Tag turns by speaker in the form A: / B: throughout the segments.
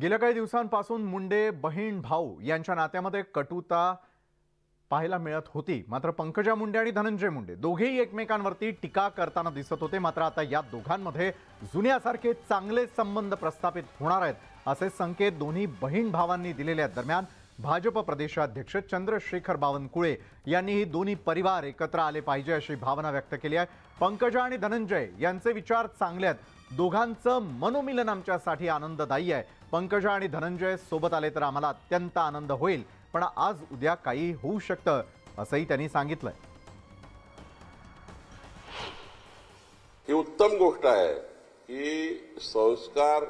A: गेल्या काही दिवसांपासून मुंडे बहीण भाऊ यांच्या नात्यामध्ये कटुता पाहायला मिळत होती मात्र पंकजा मुंडे आणि धनंजय मुंडे दोघेही एकमेकांवरती टीका करताना दिसत होते मात्र आता या दोघांमध्ये जुन्यासारखे चांगले संबंध प्रस्थापित होणार आहेत असे संकेत दोन्ही बहीण भावांनी दिलेले आहेत दरम्यान भाजप प्रदेशाध्यक्ष चंद्रशेखर बावनकुळे यांनी ही दोन्ही परिवार एकत्र आले पाहिजे अशी भावना व्यक्त केली आहे पंकजा आणि धनंजय यांचे विचार चांगले आहेत दोघांचं मनोमिलन आमच्यासाठी आनंददायी आहे पंकजा आणि धनंजय सोबत आले तर आम्हाला अत्यंत आनंद होईल पण आज उद्या काही होऊ शकतं असंही त्यांनी सांगितलंय
B: ही उत्तम गोष्ट आहे की संस्कार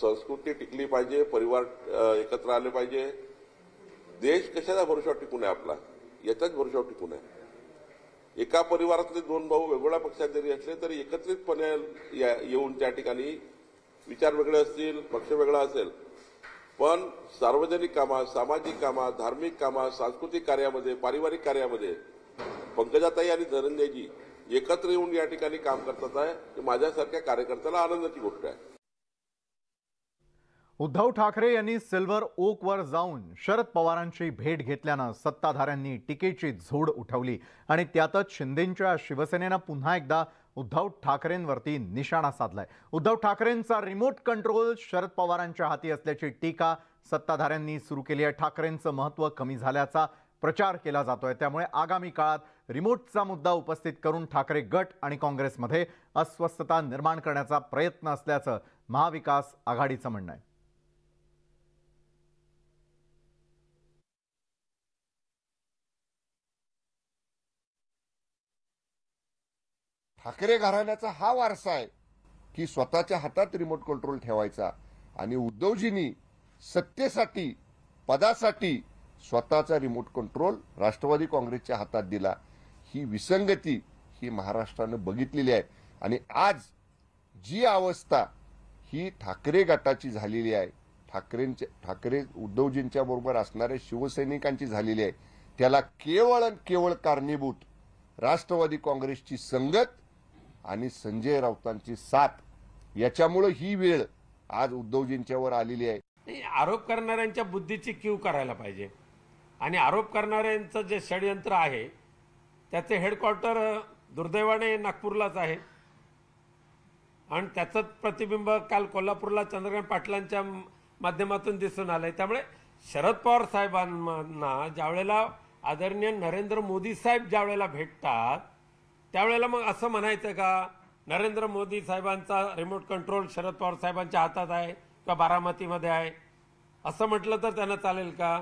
B: संस्कृती टिकली पाहिजे परिवार एकत्र आले पाहिजे देश कशाचा भरोशावर टिकून आहे आपला याचाच भरोशावर टिकून आहे एका परिवारातले दोन भाऊ वेगवेगळ्या पक्षात जरी असले तरी एकत्रितपणे येऊन त्या ठिकाणी विचार वेगळे असतील पक्ष वेगळा असेल पण सार्वजनिक कामात सामाजिक कामात धार्मिक कामात सांस्कृतिक कार्यामध्ये पारिवारिक कार्यामध्ये पंकजाताई आणि धनंजयजी एकत्र येऊन या ठिकाणी काम करतात आहे माझ्यासारख्या कार्यकर्त्याला आनंदाची गोष्ट आहे
A: उद्धव ठाकरे यांनी सिल्वर ओकवर जाऊन शरद पवारांची भेट घेतल्यानं सत्ताधाऱ्यांनी टीकेची झोड उठवली आणि त्यातच शिंदेंच्या शिवसेनेनं पुन्हा एकदा उद्धव ठाकरेंवरती निशाणा साधलाय उद्धव ठाकरेंचा रिमोट कंट्रोल शरद पवारांच्या हाती असल्याची टीका सत्ताधाऱ्यांनी सुरू केली आहे ठाकरेंचं महत्त्व कमी झाल्याचा प्रचार केला जातोय त्यामुळे आगामी काळात रिमोटचा मुद्दा उपस्थित करून ठाकरे गट आणि काँग्रेसमध्ये अस्वस्थता निर्माण करण्याचा प्रयत्न असल्याचं महाविकास आघाडीचं म्हणणं आहे
C: ठाकरे घराण्याचा हा वारसा आहे की स्वतःच्या हातात रिमोट कंट्रोल ठेवायचा आणि उद्धवजींनी सत्तेसाठी पदासाठी स्वतःचा रिमोट कंट्रोल राष्ट्रवादी काँग्रेसच्या हातात दिला ही विसंगती ही महाराष्ट्रानं बघितलेली आहे आणि आज जी अवस्था ही ठाकरे गटाची झालेली आहे ठाकरेंच्या ठाकरे उद्धवजींच्या बरोबर असणाऱ्या शिवसैनिकांची झालेली आहे त्याला केवळ आणि केवळ कारणीभूत राष्ट्रवादी काँग्रेसची संगत आणि संजय राऊतांची साथ याच्यामुळे ही वेळ आज उद्धवजींच्यावर
D: आलेली आहे आरोप करणाऱ्यांच्या बुद्धीची क्यू करायला पाहिजे आणि आरोप करणाऱ्यांचं जे षडयंत्र आहे त्याचे हेडक्वार्टर दुर्दैवाने नागपूरलाच आहे आणि त्याचं प्रतिबिंब काल कोल्हापूरला चंद्रकांत पाटलांच्या माध्यमातून दिसून आलं त्यामुळे शरद पवार साहेबांना ज्यावेळेला आदरणीय नरेंद्र मोदी साहेब ज्यावेळेला भेटतात त्यावेळेला मग असं म्हणायचं का नरेंद्र मोदी साहेबांचा रिमोट कंट्रोल शरद पवार साहेबांच्या हातात आहे किंवा बारामतीमध्ये आहे असं म्हटलं तर त्यांना चालेल का